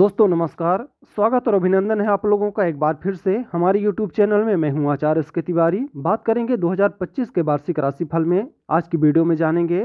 दोस्तों नमस्कार स्वागत और अभिनंदन है आप लोगों का एक बार फिर से हमारे YouTube चैनल में मैं हूं आचार्य के तिवारी बात करेंगे 2025 के वार्षिक राशिफल में आज की वीडियो में जानेंगे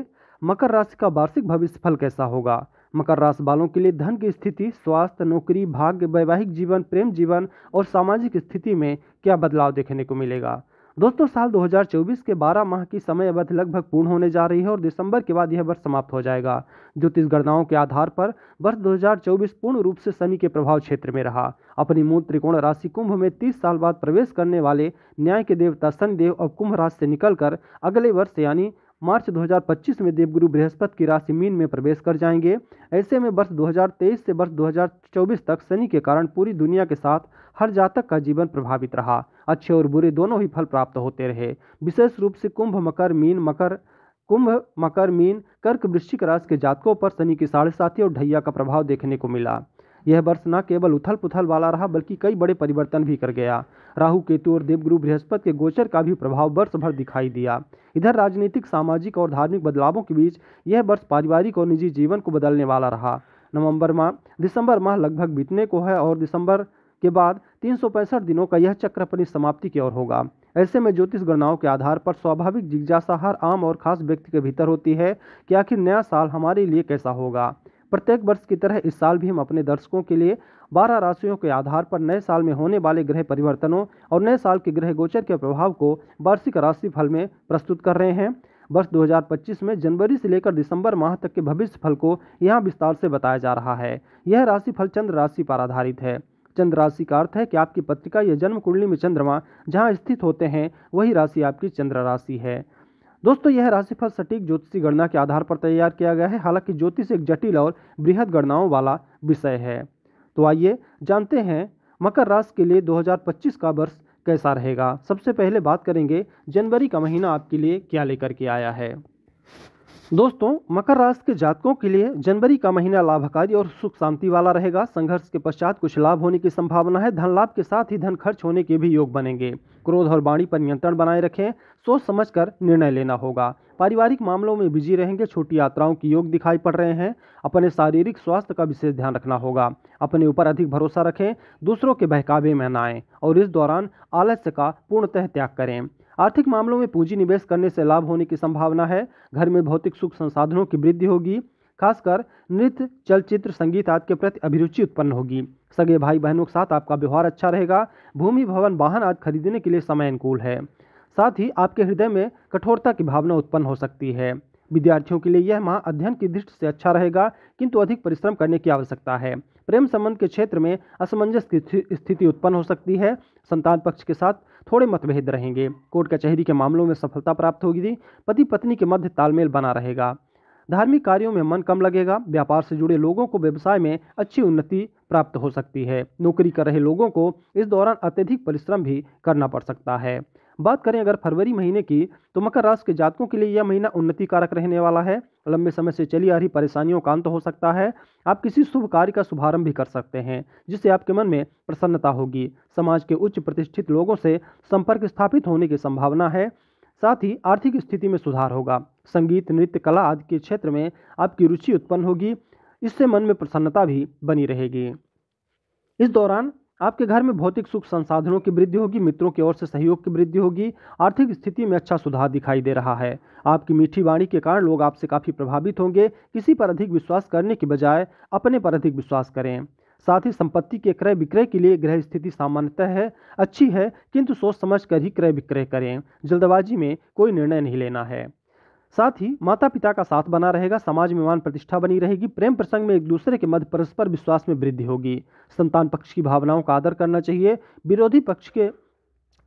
मकर राशि का वार्षिक भविष्यफल कैसा होगा मकर राशि वालों के लिए धन की स्थिति स्वास्थ्य नौकरी भाग्य वैवाहिक जीवन प्रेम जीवन और सामाजिक स्थिति में क्या बदलाव देखने को मिलेगा दोस्तों साल 2024 के 12 माह की समय अवधि लगभग पूर्ण होने जा रही है और दिसंबर के बाद यह वर्ष समाप्त हो जाएगा ज्योतिष गणनाओं के आधार पर वर्ष 2024 पूर्ण रूप से शनि के प्रभाव क्षेत्र में रहा अपनी मूल त्रिकोण राशि कुंभ में 30 साल बाद प्रवेश करने वाले न्याय के देवता शनिदेव अब कुंभ राशि से निकलकर अगले वर्ष यानी मार्च 2025 में देवगुरु बृहस्पति की राशि मीन में प्रवेश कर जाएंगे ऐसे में वर्ष 2023 से वर्ष 2024 तक शनि के कारण पूरी दुनिया के साथ हर जातक का जीवन प्रभावित रहा अच्छे और बुरे दोनों ही फल प्राप्त होते रहे विशेष रूप से कुंभ मकर मीन मकर कुंभ मकर मीन कर्क वृश्चिक राशि के जातकों पर शनि की साढ़े साथी और ढैया का प्रभाव देखने को मिला यह वर्ष न केवल उथल पुथल वाला रहा बल्कि कई बड़े परिवर्तन भी कर गया राहु केतु और देवगुरु बृहस्पति के गोचर का भी प्रभाव वर्ष भर दिखाई दिया इधर राजनीतिक सामाजिक और धार्मिक बदलावों के बीच यह वर्ष पारिवारिक और निजी जीवन को बदलने वाला रहा नवंबर माह दिसंबर माह लगभग बीतने को है और दिसंबर के बाद तीन दिनों का यह चक्र अपनी समाप्ति की ओर होगा ऐसे में ज्योतिष गणनाओं के आधार पर स्वाभाविक जिज्ञासा हर आम और खास व्यक्ति के भीतर होती है कि आखिर नया साल हमारे लिए कैसा होगा प्रत्येक वर्ष की तरह इस साल भी हम अपने दर्शकों के लिए बारह राशियों के आधार पर नए साल में होने वाले ग्रह परिवर्तनों और नए साल के ग्रह गोचर के प्रभाव को वार्षिक राशि फल में प्रस्तुत कर रहे हैं वर्ष 2025 में जनवरी से लेकर दिसंबर माह तक के भविष्य फल को यहाँ विस्तार से बताया जा रहा है यह राशिफल चंद्र राशि पर आधारित है चंद्र राशि का अर्थ है कि आपकी पत्रिका या जन्म कुंडली में चंद्रमा जहाँ स्थित होते हैं वही राशि आपकी चंद्र राशि है दोस्तों यह राशिफल सटीक ज्योतिषी गणना के आधार पर तैयार किया गया है हालांकि ज्योतिष एक जटिल और बृहद गणनाओं वाला विषय है तो आइए जानते हैं मकर राशि के लिए 2025 का वर्ष कैसा रहेगा सबसे पहले बात करेंगे जनवरी का महीना आपके लिए क्या लेकर के आया है दोस्तों मकर राशि के जातकों के लिए जनवरी का महीना लाभकारी और सुख शांति वाला रहेगा संघर्ष के पश्चात कुछ लाभ होने की संभावना है धन लाभ के साथ ही धन खर्च होने के भी योग बनेंगे क्रोध और वाणी पर नियंत्रण बनाए रखें सोच समझकर निर्णय लेना होगा पारिवारिक मामलों में बिजी रहेंगे छोटी यात्राओं की योग दिखाई पड़ रहे हैं अपने शारीरिक स्वास्थ्य का विशेष ध्यान रखना होगा अपने ऊपर अधिक भरोसा रखें दूसरों के बहकावे में न आएँ और इस दौरान आलस्य का पूर्णतः त्याग करें आर्थिक मामलों में पूंजी निवेश करने से लाभ होने की संभावना है घर में भौतिक सुख संसाधनों की वृद्धि होगी खासकर नृत्य चलचित्र संगीत आदि के प्रति अभिरुचि उत्पन्न होगी सगे भाई बहनों के साथ आपका व्यवहार अच्छा रहेगा भूमि भवन वाहन आदि खरीदने के लिए समय अनुकूल है साथ ही आपके हृदय में कठोरता की भावना उत्पन्न हो सकती है विद्यार्थियों के लिए यह माह अध्ययन की दृष्टि से अच्छा रहेगा किंतु अधिक परिश्रम करने की आवश्यकता है प्रेम संबंध के क्षेत्र में असमंजस की स्थिति उत्पन्न हो सकती है संतान पक्ष के साथ थोड़े मतभेद रहेंगे कोर्ट कचहरी के मामलों में सफलता प्राप्त होगी पति पत्नी के मध्य तालमेल बना रहेगा धार्मिक कार्यों में मन कम लगेगा व्यापार से जुड़े लोगों को व्यवसाय में अच्छी उन्नति प्राप्त हो सकती है नौकरी कर रहे लोगों को इस दौरान अत्यधिक परिश्रम भी करना पड़ सकता है बात करें अगर फरवरी महीने की तो मकर राशि के जातकों के लिए यह महीना उन्नति कारक रहने वाला है लंबे समय से चली आ रही परेशानियों का अंत हो सकता है आप किसी शुभ कार्य का शुभारंभ भी कर सकते हैं जिससे आपके मन में प्रसन्नता होगी समाज के उच्च प्रतिष्ठित लोगों से संपर्क स्थापित होने की संभावना है साथ ही आर्थिक स्थिति में सुधार होगा संगीत नृत्य कला आदि के क्षेत्र में आपकी रुचि उत्पन्न होगी इससे मन में प्रसन्नता भी बनी रहेगी इस दौरान आपके घर में भौतिक सुख संसाधनों की वृद्धि होगी मित्रों की ओर से सहयोग की वृद्धि होगी आर्थिक स्थिति में अच्छा सुधार दिखाई दे रहा है आपकी मीठी वाणी के कारण लोग आपसे काफ़ी प्रभावित होंगे किसी पर अधिक विश्वास करने के बजाय अपने पर अधिक विश्वास करें साथ ही संपत्ति के क्रय विक्रय के लिए ग्रह स्थिति सामान्यतः है अच्छी है किंतु सोच समझ कर ही क्रय विक्रय करें जल्दबाजी में कोई निर्णय नहीं लेना है साथ ही माता पिता का साथ बना रहेगा समाज में मान प्रतिष्ठा बनी रहेगी प्रेम प्रसंग में एक दूसरे के मध्य परस्पर विश्वास में वृद्धि होगी संतान पक्ष की भावनाओं का आदर करना चाहिए विरोधी पक्ष के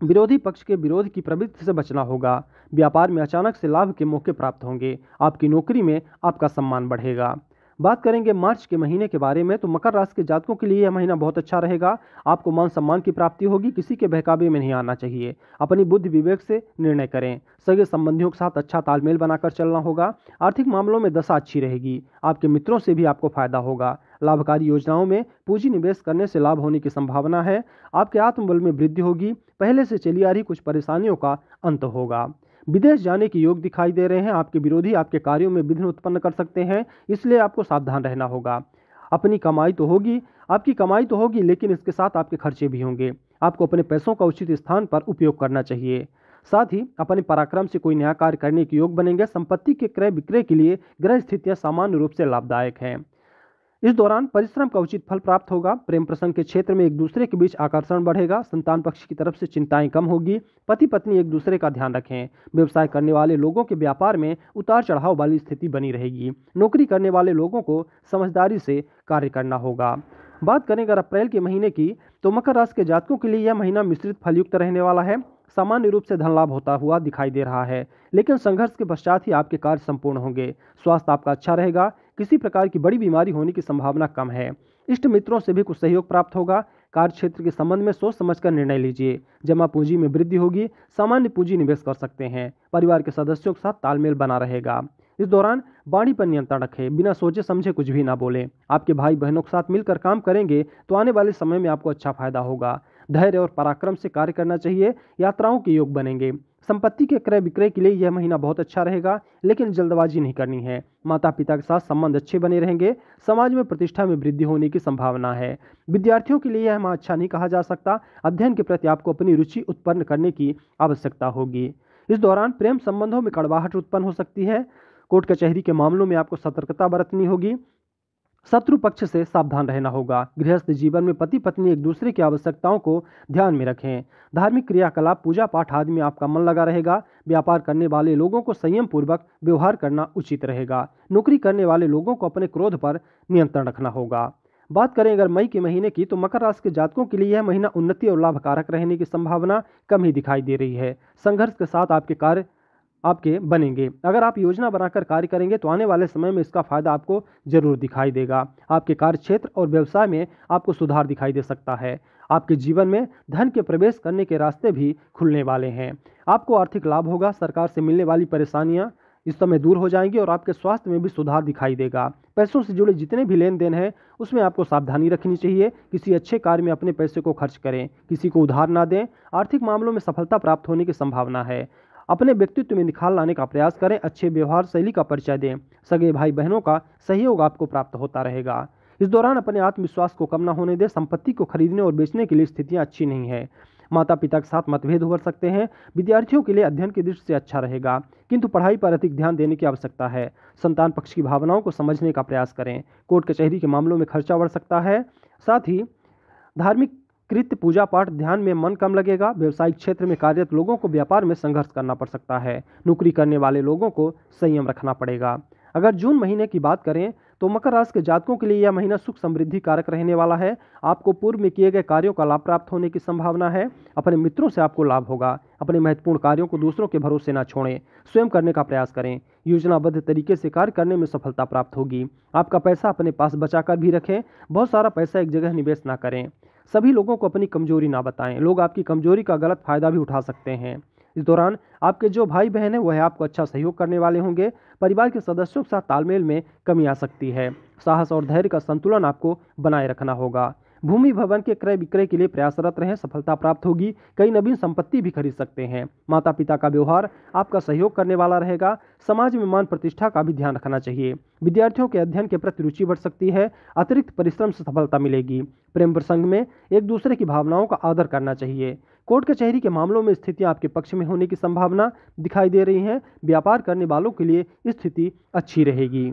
विरोधी पक्ष के विरोध की प्रवृत्ति से बचना होगा व्यापार में अचानक से लाभ के मौके प्राप्त होंगे आपकी नौकरी में आपका सम्मान बढ़ेगा बात करेंगे मार्च के महीने के बारे में तो मकर राशि के जातकों के लिए यह महीना बहुत अच्छा रहेगा आपको मान सम्मान की प्राप्ति होगी किसी के बहकावे में नहीं आना चाहिए अपनी बुद्धि विवेक से निर्णय करें सगे संबंधियों के साथ अच्छा तालमेल बनाकर चलना होगा आर्थिक मामलों में दशा अच्छी रहेगी आपके मित्रों से भी आपको फायदा होगा लाभकारी योजनाओं में पूंजी निवेश करने से लाभ होने की संभावना है आपके आत्मबल में वृद्धि होगी पहले से चली आ रही कुछ परेशानियों का अंत होगा विदेश जाने के योग दिखाई दे रहे हैं आपके विरोधी आपके कार्यों में विघ्न उत्पन्न कर सकते हैं इसलिए आपको सावधान रहना होगा अपनी कमाई तो होगी आपकी कमाई तो होगी लेकिन इसके साथ आपके खर्चे भी होंगे आपको अपने पैसों का उचित स्थान पर उपयोग करना चाहिए साथ ही अपने पराक्रम से कोई नया कार्य करने के योग बनेंगे संपत्ति के क्रय विक्रय के लिए ग्रह स्थितियां सामान्य रूप से लाभदायक हैं इस दौरान परिश्रम का उचित फल प्राप्त होगा प्रेम प्रसंग के क्षेत्र में एक दूसरे के बीच आकर्षण बढ़ेगा संतान पक्ष की तरफ से चिंताएं कम होगी पति पत्नी एक दूसरे का ध्यान रखें व्यवसाय करने वाले लोगों के व्यापार में उतार चढ़ाव वाली स्थिति बनी रहेगी नौकरी करने वाले लोगों को समझदारी से कार्य करना होगा बात करें अगर अप्रैल के महीने की तो मकर राशि के जातकों के लिए यह महीना मिश्रित फलयुक्त रहने वाला है सामान्य रूप से धन लाभ होता हुआ दिखाई दे रहा है लेकिन संघर्ष के पश्चात ही आपके कार्य संपूर्ण होंगे स्वास्थ्य आपका अच्छा रहेगा किसी प्रकार की बड़ी बीमारी होने की संभावना कम है इष्ट मित्रों से भी कुछ सहयोग प्राप्त होगा कार्य क्षेत्र के संबंध में सोच समझकर निर्णय लीजिए जमा पूंजी में वृद्धि होगी सामान्य पूंजी निवेश कर सकते हैं परिवार के सदस्यों के साथ तालमेल बना रहेगा इस दौरान बाणी पर नियंत्रण रखें बिना सोचे समझे कुछ भी ना बोलें आपके भाई बहनों के साथ मिलकर काम करेंगे तो आने वाले समय में आपको अच्छा फायदा होगा धैर्य और पराक्रम से कार्य करना चाहिए यात्राओं के योग बनेंगे संपत्ति के क्रय विक्रय के लिए यह महीना बहुत अच्छा रहेगा लेकिन जल्दबाजी नहीं करनी है माता पिता के साथ संबंध अच्छे बने रहेंगे समाज में प्रतिष्ठा में वृद्धि होने की संभावना है विद्यार्थियों के लिए यह माह अच्छा नहीं कहा जा सकता अध्ययन के प्रति आपको अपनी रुचि उत्पन्न करने की आवश्यकता होगी इस दौरान प्रेम संबंधों में कड़वाहट उत्पन्न हो सकती है कोर्ट कचहरी के मामलों में आपको सतर्कता बरतनी होगी शत्रु पक्ष से सावधान रहना होगा गृहस्थ जीवन में पति पत्नी एक दूसरे की आवश्यकताओं को ध्यान में रखें धार्मिक क्रियाकलाप पूजा पाठ आदि में आपका मन लगा रहेगा व्यापार करने वाले लोगों को संयम पूर्वक व्यवहार करना उचित रहेगा नौकरी करने वाले लोगों को अपने क्रोध पर नियंत्रण रखना होगा बात करें अगर मई के महीने की तो मकर राशि के जातकों के लिए यह महीना उन्नति और लाभकारक रहने की संभावना कम ही दिखाई दे रही है संघर्ष के साथ आपके कार्य आपके बनेंगे अगर आप योजना बनाकर कार्य करेंगे तो आने वाले समय में इसका फायदा आपको जरूर दिखाई देगा आपके कार्य क्षेत्र और व्यवसाय में आपको सुधार दिखाई दे सकता है आपके जीवन में धन के प्रवेश करने के रास्ते भी खुलने वाले हैं आपको आर्थिक लाभ होगा सरकार से मिलने वाली परेशानियाँ इस समय दूर हो जाएंगी और आपके स्वास्थ्य में भी सुधार दिखाई देगा पैसों से जुड़े जितने भी लेन देन हैं उसमें आपको सावधानी रखनी चाहिए किसी अच्छे कार्य में अपने पैसे को खर्च करें किसी को उधार ना दें आर्थिक मामलों में सफलता प्राप्त होने की संभावना है अपने व्यक्तित्व में निखार लाने का प्रयास करें अच्छे व्यवहार शैली का परिचय दें सगे भाई बहनों का सहयोग आपको प्राप्त होता रहेगा इस दौरान अपने आत्मविश्वास को कम न होने दें संपत्ति को खरीदने और बेचने के लिए स्थितियाँ अच्छी नहीं है माता पिता के साथ मतभेद उभर सकते हैं विद्यार्थियों के लिए अध्ययन की दृष्टि से अच्छा रहेगा किंतु पढ़ाई पर अधिक ध्यान देने की आवश्यकता है संतान पक्ष की भावनाओं को समझने का प्रयास करें कोर्ट कचहरी के मामलों में खर्चा बढ़ सकता है साथ ही धार्मिक कृत्य पूजा पाठ ध्यान में मन कम लगेगा व्यवसायिक क्षेत्र में कार्यरत लोगों को व्यापार में संघर्ष करना पड़ सकता है नौकरी करने वाले लोगों को संयम रखना पड़ेगा अगर जून महीने की बात करें तो मकर राशि के जातकों के लिए यह महीना सुख समृद्धि कारक रहने वाला है आपको पूर्व में किए गए कार्यों का लाभ प्राप्त होने की संभावना है अपने मित्रों से आपको लाभ होगा अपने महत्वपूर्ण कार्यों को दूसरों के भरोसे न छोड़ें स्वयं करने का प्रयास करें योजनाबद्ध तरीके से कार्य करने में सफलता प्राप्त होगी आपका पैसा अपने पास बचा भी रखें बहुत सारा पैसा एक जगह निवेश ना करें सभी लोगों को अपनी कमजोरी ना बताएं लोग आपकी कमजोरी का गलत फायदा भी उठा सकते हैं इस दौरान आपके जो भाई बहन हैं वह आपको अच्छा सहयोग करने वाले होंगे परिवार के सदस्यों के साथ तालमेल में कमी आ सकती है साहस और धैर्य का संतुलन आपको बनाए रखना होगा भूमि भवन के क्रय विक्रय के लिए प्रयासरत रहें सफलता प्राप्त होगी कई नवीन संपत्ति भी खरीद सकते हैं माता पिता का व्यवहार आपका सहयोग करने वाला रहेगा समाज में मान प्रतिष्ठा का भी ध्यान रखना चाहिए विद्यार्थियों के अध्ययन के प्रति रुचि बढ़ सकती है अतिरिक्त परिश्रम से सफलता मिलेगी प्रेम प्रसंग में एक दूसरे की भावनाओं का आदर करना चाहिए कोर्ट कचहरी के मामलों में स्थितियां आपके पक्ष में होने की संभावना दिखाई दे रही हैं व्यापार करने वालों के लिए स्थिति अच्छी रहेगी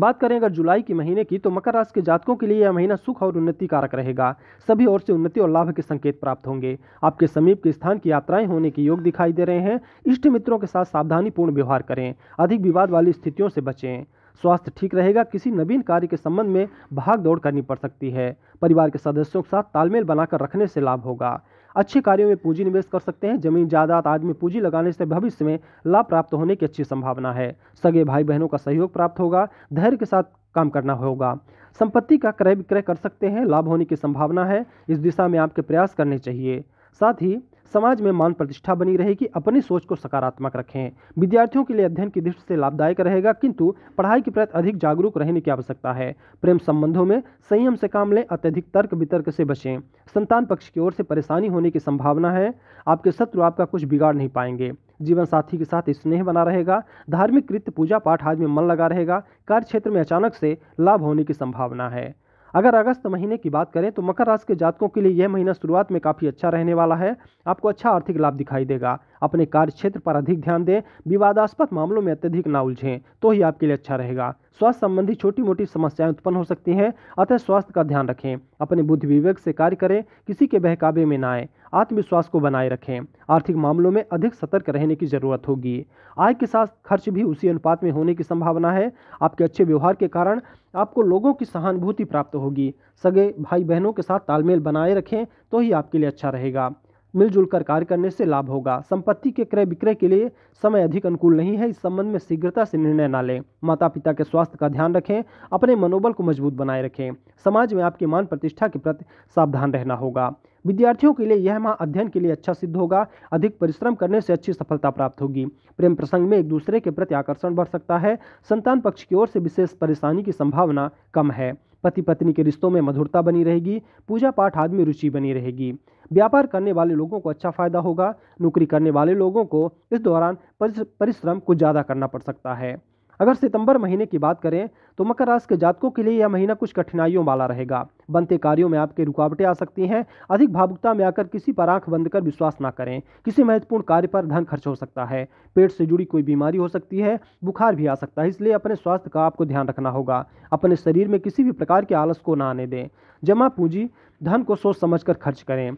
बात करें अगर जुलाई के महीने की तो मकर राशि के जातकों के लिए यह महीना सुख और उन्नति कारक रहेगा सभी ओर से उन्नति और लाभ के संकेत प्राप्त होंगे आपके समीप के स्थान की यात्राएं होने के योग दिखाई दे रहे हैं इष्ट मित्रों के साथ सावधानीपूर्ण व्यवहार करें अधिक विवाद वाली स्थितियों से बचें स्वास्थ्य ठीक रहेगा किसी नवीन कार्य के संबंध में भाग दौड़ करनी पड़ सकती है परिवार के सदस्यों के साथ तालमेल बनाकर रखने से लाभ होगा अच्छे कार्यों में पूंजी निवेश कर सकते हैं जमीन जायदाद आदि में पूंजी लगाने से भविष्य में लाभ प्राप्त होने की अच्छी संभावना है सगे भाई बहनों का सहयोग प्राप्त होगा धैर्य के साथ काम करना होगा संपत्ति का क्रय विक्रय कर सकते हैं लाभ होने की संभावना है इस दिशा में आपके प्रयास करने चाहिए साथ ही समाज में मान प्रतिष्ठा बनी रहेगी अपनी सोच को सकारात्मक रखें विद्यार्थियों के लिए अध्ययन की दृष्टि से लाभदायक रहेगा किंतु पढ़ाई के प्रति अधिक जागरूक रहने की आवश्यकता है प्रेम संबंधों में संयम से काम लें अत्यधिक तर्क वितर्क से बचें संतान पक्ष की ओर से परेशानी होने की संभावना है आपके शत्रु आपका कुछ बिगाड़ नहीं पाएंगे जीवन साथी के साथ स्नेह बना रहेगा धार्मिक कृत्य पूजा पाठ आदि में मन लगा रहेगा कार्य क्षेत्र में अचानक से लाभ होने की संभावना है अगर अगस्त महीने की बात करें तो मकर राशि के जातकों के लिए यह महीना शुरुआत में काफ़ी अच्छा रहने वाला है आपको अच्छा आर्थिक लाभ दिखाई देगा अपने कार्य क्षेत्र पर अधिक ध्यान दें विवादास्पद मामलों में अत्यधिक ना उलझें तो ही आपके लिए अच्छा रहेगा स्वास्थ्य संबंधी छोटी मोटी समस्याएं उत्पन्न हो सकती हैं अतः स्वास्थ्य का ध्यान रखें अपने बुद्धि विवेक से कार्य करें किसी के बहकावे में ना आए आत्मविश्वास को बनाए रखें आर्थिक मामलों में अधिक सतर्क रहने की जरूरत होगी आय के साथ खर्च भी उसी अनुपात में होने की संभावना है आपके अच्छे व्यवहार के कारण आपको लोगों की सहानुभूति प्राप्त होगी सगे भाई बहनों के साथ तालमेल बनाए रखें तो ही आपके लिए अच्छा रहेगा मिलजुल कर कार्य करने से लाभ होगा संपत्ति के क्रय विक्रय के लिए समय अधिक अनुकूल नहीं है इस संबंध में शीघ्रता से निर्णय ना लें माता पिता के स्वास्थ्य का ध्यान रखें अपने मनोबल को मजबूत बनाए रखें समाज में आपके मान प्रतिष्ठा के प्रति सावधान रहना होगा विद्यार्थियों के लिए यह माह अध्ययन के लिए अच्छा सिद्ध होगा अधिक परिश्रम करने से अच्छी सफलता प्राप्त होगी प्रेम प्रसंग में एक दूसरे के प्रति आकर्षण बढ़ सकता है संतान पक्ष की ओर से विशेष परेशानी की संभावना कम है पति पत्नी के रिश्तों में मधुरता बनी रहेगी पूजा पाठ आदि में रुचि बनी रहेगी व्यापार करने वाले लोगों को अच्छा फायदा होगा नौकरी करने वाले लोगों को इस दौरान परिश्रम कुछ ज़्यादा करना पड़ सकता है अगर सितंबर महीने की बात करें तो मकर राशि के जातकों के लिए यह महीना कुछ कठिनाइयों वाला रहेगा बनते कार्यों में आपके रुकावटें आ सकती हैं अधिक भावुकता में आकर किसी पर आंख बंद कर विश्वास ना करें किसी महत्वपूर्ण कार्य पर धन खर्च हो सकता है पेट से जुड़ी कोई बीमारी हो सकती है बुखार भी आ सकता है इसलिए अपने स्वास्थ्य का आपको ध्यान रखना होगा अपने शरीर में किसी भी प्रकार के आलस को ना आने दें जमा पूंजी धन को सोच समझ कर खर्च करें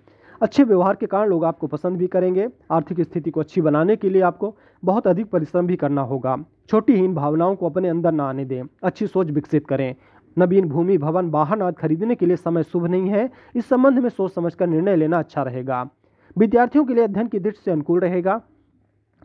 अच्छे व्यवहार के कारण लोग आपको पसंद भी करेंगे आर्थिक स्थिति को अच्छी बनाने के लिए आपको बहुत अधिक परिश्रम भी करना होगा छोटी हीन भावनाओं को अपने अंदर ना आने दें अच्छी सोच विकसित करें नवीन भूमि भवन वाहन आदि खरीदने के लिए समय शुभ नहीं है इस संबंध में सोच समझकर निर्णय लेना अच्छा रहेगा विद्यार्थियों के लिए अध्ययन की दृष्टि से अनुकूल रहेगा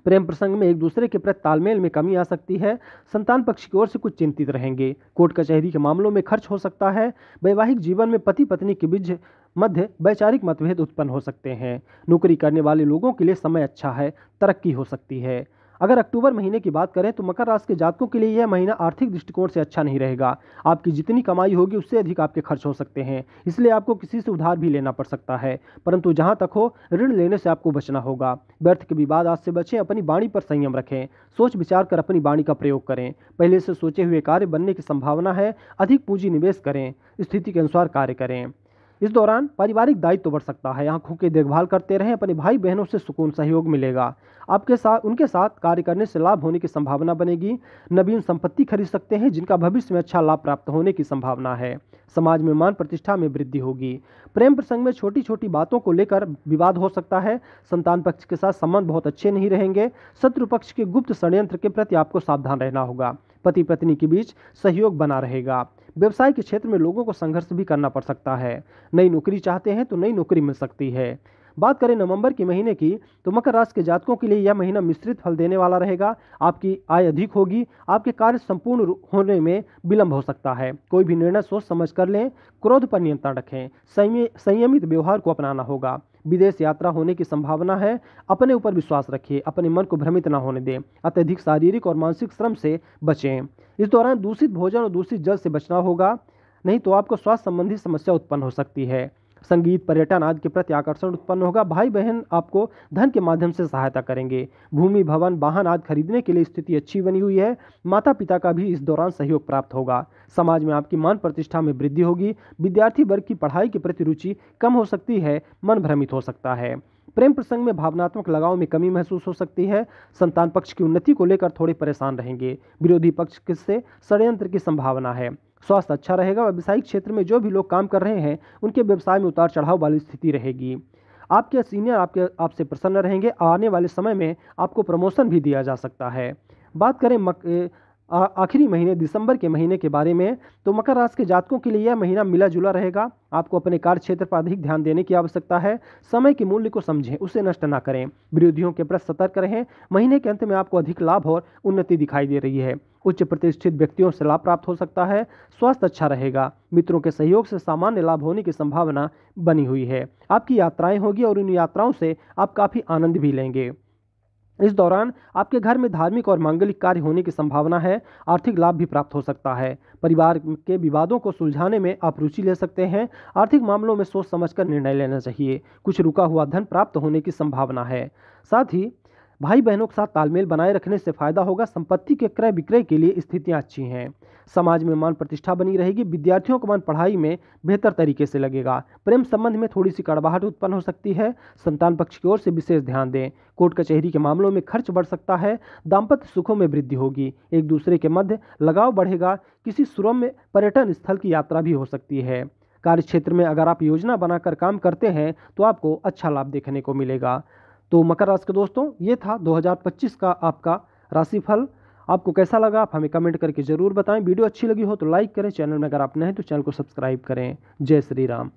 प्रेम प्रसंग में एक दूसरे के प्रति तालमेल में कमी आ सकती है संतान पक्ष की ओर से कुछ चिंतित रहेंगे कोर्ट कचहरी के मामलों में खर्च हो सकता है वैवाहिक जीवन में पति पत्नी के बीच मध्य वैचारिक मतभेद उत्पन्न हो सकते हैं नौकरी करने वाले लोगों के लिए समय अच्छा है तरक्की हो सकती है अगर अक्टूबर महीने की बात करें तो मकर राशि के जातकों के लिए यह महीना आर्थिक दृष्टिकोण से अच्छा नहीं रहेगा आपकी जितनी कमाई होगी उससे अधिक आपके खर्च हो सकते हैं इसलिए आपको किसी से उधार भी लेना पड़ सकता है परंतु जहां तक हो ऋण लेने से आपको बचना होगा व्यर्थ के विवाद आज से बचें अपनी बाणी पर संयम रखें सोच विचार कर अपनी बाणी का प्रयोग करें पहले से सोचे हुए कार्य बनने की संभावना है अधिक पूंजी निवेश करें स्थिति के अनुसार कार्य करें इस दौरान पारिवारिक दायित्व तो बढ़ सकता है आंखों की देखभाल करते रहें अपने भाई बहनों से सुकून सहयोग मिलेगा आपके साथ उनके साथ कार्य करने से लाभ होने की संभावना बनेगी नवीन संपत्ति खरीद सकते हैं जिनका भविष्य में अच्छा लाभ प्राप्त होने की संभावना है समाज में मान प्रतिष्ठा में वृद्धि होगी प्रेम प्रसंग में छोटी छोटी बातों को लेकर विवाद हो सकता है संतान पक्ष के साथ संबंध बहुत अच्छे नहीं रहेंगे शत्रु पक्ष के गुप्त षडयंत्र के प्रति आपको सावधान रहना होगा पति पत्नी के बीच सहयोग बना रहेगा व्यवसाय के क्षेत्र में लोगों को संघर्ष भी करना पड़ सकता है नई नौकरी चाहते हैं तो नई नौकरी मिल सकती है बात करें नवंबर के महीने की तो मकर राशि के जातकों के लिए यह महीना मिश्रित फल देने वाला रहेगा आपकी आय अधिक होगी आपके कार्य संपूर्ण होने में विलंब हो सकता है कोई भी निर्णय सोच समझ कर लें क्रोध पर नियंत्रण रखें संयमित व्यवहार को अपनाना होगा विदेश यात्रा होने की संभावना है अपने ऊपर विश्वास रखिए अपने मन को भ्रमित न होने दें अत्यधिक शारीरिक और मानसिक श्रम से बचें इस दौरान दूषित भोजन और दूषित जल से बचना होगा नहीं तो आपको स्वास्थ्य संबंधी समस्या उत्पन्न हो सकती है संगीत पर्यटन आदि के प्रति आकर्षण उत्पन्न होगा भाई बहन आपको धन के माध्यम से सहायता करेंगे भूमि भवन वाहन आदि खरीदने के लिए स्थिति अच्छी बनी हुई है माता पिता का भी इस दौरान सहयोग प्राप्त होगा समाज में आपकी मान प्रतिष्ठा में वृद्धि होगी विद्यार्थी वर्ग की पढ़ाई के प्रति रुचि कम हो सकती है मन भ्रमित हो सकता है प्रेम प्रसंग में भावनात्मक लगाव में कमी महसूस हो सकती है संतान पक्ष की उन्नति को लेकर थोड़े परेशान रहेंगे विरोधी पक्ष से षडयंत्र की संभावना है स्वास्थ्य अच्छा रहेगा व्यावसायिक क्षेत्र में जो भी लोग काम कर रहे हैं उनके व्यवसाय में उतार चढ़ाव वाली स्थिति रहेगी आपके सीनियर आपके आपसे प्रसन्न रहेंगे आने वाले समय में आपको प्रमोशन भी दिया जा सकता है बात करें मक, आखिरी महीने दिसंबर के महीने के बारे में तो मकर राशि के जातकों के लिए यह महीना मिला जुला रहेगा आपको अपने कार्य क्षेत्र पर अधिक ध्यान देने की आवश्यकता है समय के मूल्य को समझें उसे नष्ट ना करें विरोधियों के प्रति सतर्क रहें महीने के अंत में आपको अधिक लाभ और उन्नति दिखाई दे रही है उच्च प्रतिष्ठित व्यक्तियों से लाभ प्राप्त हो सकता है स्वास्थ्य अच्छा रहेगा मित्रों के सहयोग से सामान्य लाभ होने की संभावना बनी हुई है आपकी यात्राएं होगी और उन यात्राओं से आप काफ़ी आनंद भी लेंगे इस दौरान आपके घर में धार्मिक और मांगलिक कार्य होने की संभावना है आर्थिक लाभ भी प्राप्त हो सकता है परिवार के विवादों को सुलझाने में आप रुचि ले सकते हैं आर्थिक मामलों में सोच समझकर निर्णय लेना चाहिए कुछ रुका हुआ धन प्राप्त होने की संभावना है साथ ही भाई बहनों के साथ तालमेल बनाए रखने से फायदा होगा संपत्ति के क्रय विक्रय के लिए स्थितियाँ अच्छी हैं समाज में मान प्रतिष्ठा बनी रहेगी विद्यार्थियों का मन पढ़ाई में बेहतर तरीके से लगेगा प्रेम संबंध में थोड़ी सी कड़वाहट उत्पन्न हो सकती है संतान पक्ष की ओर से विशेष ध्यान दें कोर्ट कचहरी के मामलों में खर्च बढ़ सकता है दाम्पत्य सुखों में वृद्धि होगी एक दूसरे के मध्य लगाव बढ़ेगा किसी सुरम में पर्यटन स्थल की यात्रा भी हो सकती है कार्य क्षेत्र में अगर आप योजना बनाकर काम करते हैं तो आपको अच्छा लाभ देखने को मिलेगा तो मकर राशि के दोस्तों ये था 2025 का आपका राशिफल आपको कैसा लगा आप हमें कमेंट करके ज़रूर बताएं वीडियो अच्छी लगी हो तो लाइक करें चैनल में अगर आप नए तो चैनल को सब्सक्राइब करें जय श्री राम